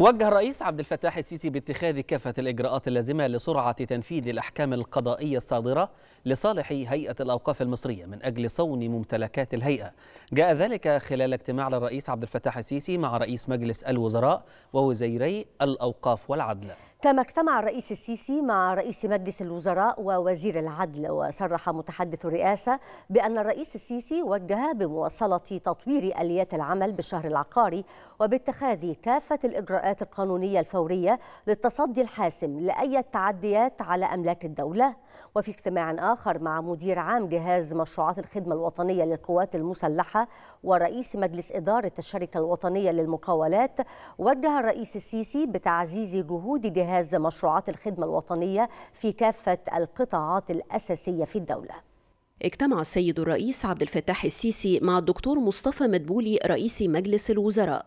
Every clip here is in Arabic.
وجه الرئيس عبد الفتاح السيسي باتخاذ كافة الإجراءات اللازمة لسرعة تنفيذ الأحكام القضائية الصادرة لصالح هيئة الأوقاف المصرية من أجل صون ممتلكات الهيئة جاء ذلك خلال اجتماع للرئيس عبد الفتاح السيسي مع رئيس مجلس الوزراء ووزيري الأوقاف والعدل كما اجتمع الرئيس السيسي مع رئيس مجلس الوزراء ووزير العدل وصرح متحدث الرئاسة بأن الرئيس السيسي وجه بمواصلة تطوير آليات العمل بالشهر العقاري وباتخاذ كافة الإجراءات القانونية الفورية للتصدي الحاسم لأي تعديات على أملاك الدولة وفي اجتماع آخر مع مدير عام جهاز مشروعات الخدمة الوطنية للقوات المسلحة ورئيس مجلس إدارة الشركة الوطنية للمقاولات وجه الرئيس السيسي بتعزيز جهود جهاز جهاز مشروعات الخدمة الوطنية في كافة القطاعات الأساسية في الدولة اجتمع السيد الرئيس عبد الفتاح السيسي مع الدكتور مصطفى مدبولي رئيس مجلس الوزراء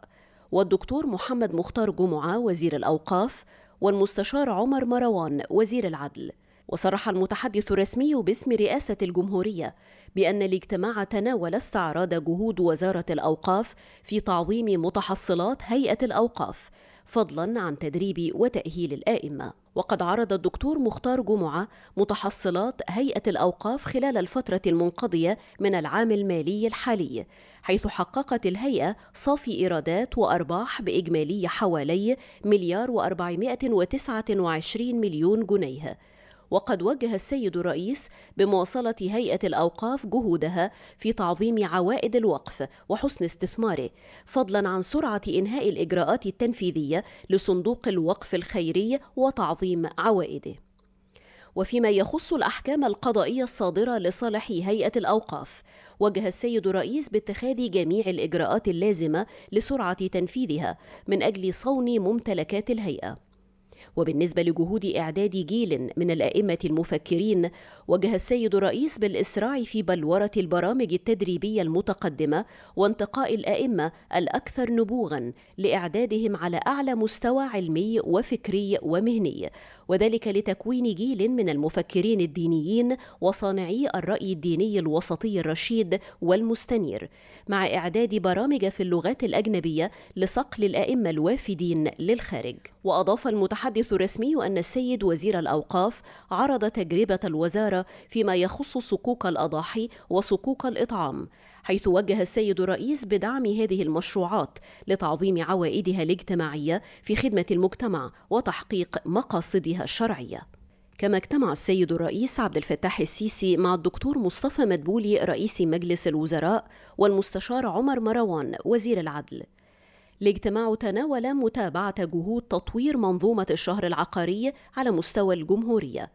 والدكتور محمد مختار جمعة وزير الأوقاف والمستشار عمر مروان وزير العدل وصرح المتحدث الرسمي باسم رئاسة الجمهورية بأن الاجتماع تناول استعراض جهود وزارة الأوقاف في تعظيم متحصلات هيئة الأوقاف فضلا عن تدريب وتأهيل الآئمة وقد عرض الدكتور مختار جمعة متحصلات هيئة الأوقاف خلال الفترة المنقضية من العام المالي الحالي حيث حققت الهيئة صافي إيرادات وأرباح بإجمالي حوالي مليار و429 مليون جنيه وقد وجه السيد الرئيس بمواصلة هيئة الأوقاف جهودها في تعظيم عوائد الوقف وحسن استثماره فضلا عن سرعة إنهاء الإجراءات التنفيذية لصندوق الوقف الخيري وتعظيم عوائده وفيما يخص الأحكام القضائية الصادرة لصالح هيئة الأوقاف وجه السيد الرئيس باتخاذ جميع الإجراءات اللازمة لسرعة تنفيذها من أجل صون ممتلكات الهيئة وبالنسبة لجهود إعداد جيل من الأئمة المفكرين وجه السيد الرئيس بالإسراع في بلورة البرامج التدريبية المتقدمة وانتقاء الأئمة الأكثر نبوغا لإعدادهم على أعلى مستوى علمي وفكري ومهني وذلك لتكوين جيل من المفكرين الدينيين وصانعي الرأي الديني الوسطي الرشيد والمستنير مع إعداد برامج في اللغات الأجنبية لصقل الأئمة الوافدين للخارج وأضاف المتحدث الحديث الرسمي أن السيد وزير الأوقاف عرض تجربة الوزارة فيما يخص صكوك الأضاحي وصكوك الإطعام حيث وجه السيد الرئيس بدعم هذه المشروعات لتعظيم عوائدها الاجتماعية في خدمة المجتمع وتحقيق مقاصدها الشرعية كما اجتمع السيد الرئيس عبد الفتاح السيسي مع الدكتور مصطفى مدبولي رئيس مجلس الوزراء والمستشار عمر مروان وزير العدل الاجتماع تناول متابعة جهود تطوير منظومة الشهر العقاري على مستوى الجمهورية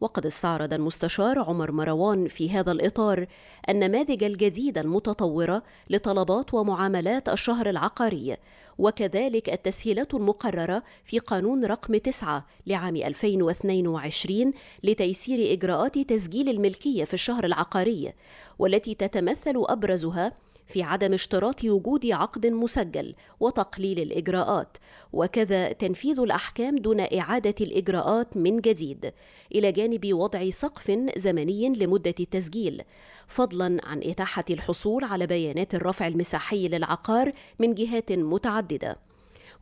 وقد استعرض المستشار عمر مروان في هذا الإطار النماذج الجديدة المتطورة لطلبات ومعاملات الشهر العقاري وكذلك التسهيلات المقررة في قانون رقم 9 لعام 2022 لتيسير إجراءات تسجيل الملكية في الشهر العقاري والتي تتمثل أبرزها في عدم اشتراط وجود عقد مسجل وتقليل الاجراءات وكذا تنفيذ الاحكام دون اعاده الاجراءات من جديد الى جانب وضع سقف زمني لمده التسجيل فضلا عن اتاحه الحصول على بيانات الرفع المساحي للعقار من جهات متعدده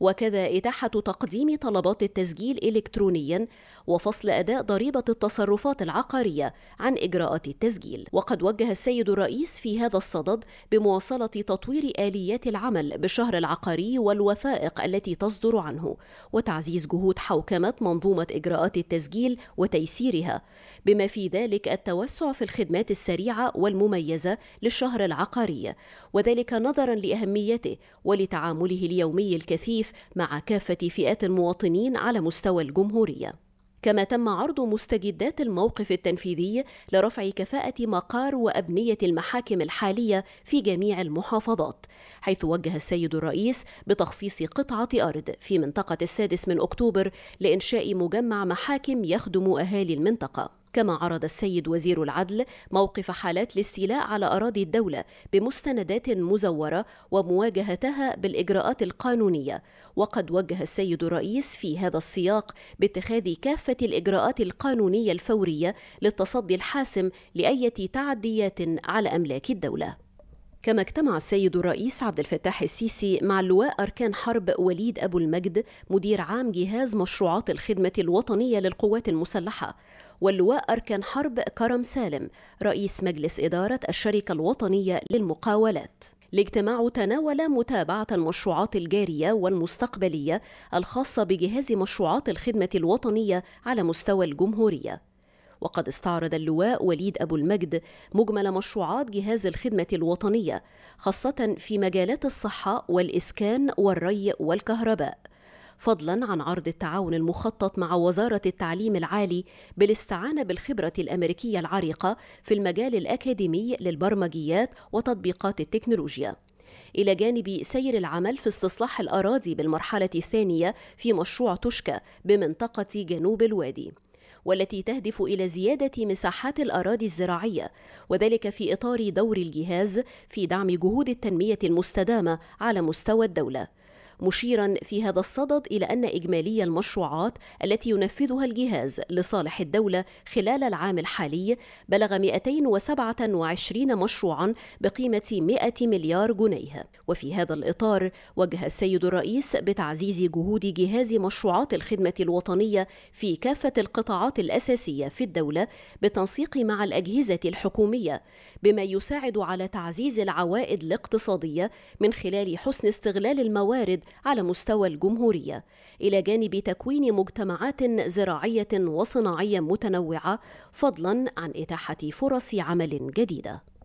وكذا إتاحة تقديم طلبات التسجيل إلكترونيا وفصل أداء ضريبة التصرفات العقارية عن إجراءات التسجيل وقد وجه السيد الرئيس في هذا الصدد بمواصلة تطوير آليات العمل بالشهر العقاري والوثائق التي تصدر عنه وتعزيز جهود حوكمة منظومة إجراءات التسجيل وتيسيرها بما في ذلك التوسع في الخدمات السريعة والمميزة للشهر العقاري وذلك نظرا لأهميته ولتعامله اليومي الكثيف الحديث مع كافة فئات المواطنين على مستوى الجمهورية كما تم عرض مستجدات الموقف التنفيذي لرفع كفاءة مقار وأبنية المحاكم الحالية في جميع المحافظات، حيث وجه السيد الرئيس بتخصيص قطعة أرض في منطقة السادس من أكتوبر لإنشاء مجمع محاكم يخدم أهالي المنطقة. كما عرض السيد وزير العدل موقف حالات الاستيلاء على أراضي الدولة بمستندات مزورة ومواجهتها بالإجراءات القانونية وقد وجه السيد الرئيس في هذا السياق باتخاذ كافة الإجراءات القانونية الفورية للتصدي الحاسم لأية تعديات على أملاك الدولة كما اجتمع السيد الرئيس عبد الفتاح السيسي مع اللواء أركان حرب وليد أبو المجد مدير عام جهاز مشروعات الخدمة الوطنية للقوات المسلحة واللواء أركان حرب كرم سالم رئيس مجلس إدارة الشركة الوطنية للمقاولات الاجتماع تناول متابعة المشروعات الجارية والمستقبلية الخاصة بجهاز مشروعات الخدمة الوطنية على مستوى الجمهورية وقد استعرض اللواء وليد أبو المجد مجمل مشروعات جهاز الخدمة الوطنية خاصة في مجالات الصحة والإسكان والري والكهرباء فضلا عن عرض التعاون المخطط مع وزارة التعليم العالي بالاستعانة بالخبرة الأمريكية العريقة في المجال الأكاديمي للبرمجيات وتطبيقات التكنولوجيا إلى جانب سير العمل في استصلاح الأراضي بالمرحلة الثانية في مشروع توشكا بمنطقة جنوب الوادي والتي تهدف إلى زيادة مساحات الأراضي الزراعية وذلك في إطار دور الجهاز في دعم جهود التنمية المستدامة على مستوى الدولة مشيرا في هذا الصدد إلى أن إجمالي المشروعات التي ينفذها الجهاز لصالح الدولة خلال العام الحالي بلغ 227 مشروعا بقيمة 100 مليار جنيه وفي هذا الإطار وجه السيد الرئيس بتعزيز جهود جهاز مشروعات الخدمة الوطنية في كافة القطاعات الأساسية في الدولة بالتنسيق مع الأجهزة الحكومية بما يساعد على تعزيز العوائد الاقتصادية من خلال حسن استغلال الموارد على مستوى الجمهورية إلى جانب تكوين مجتمعات زراعية وصناعية متنوعة فضلا عن إتاحة فرص عمل جديدة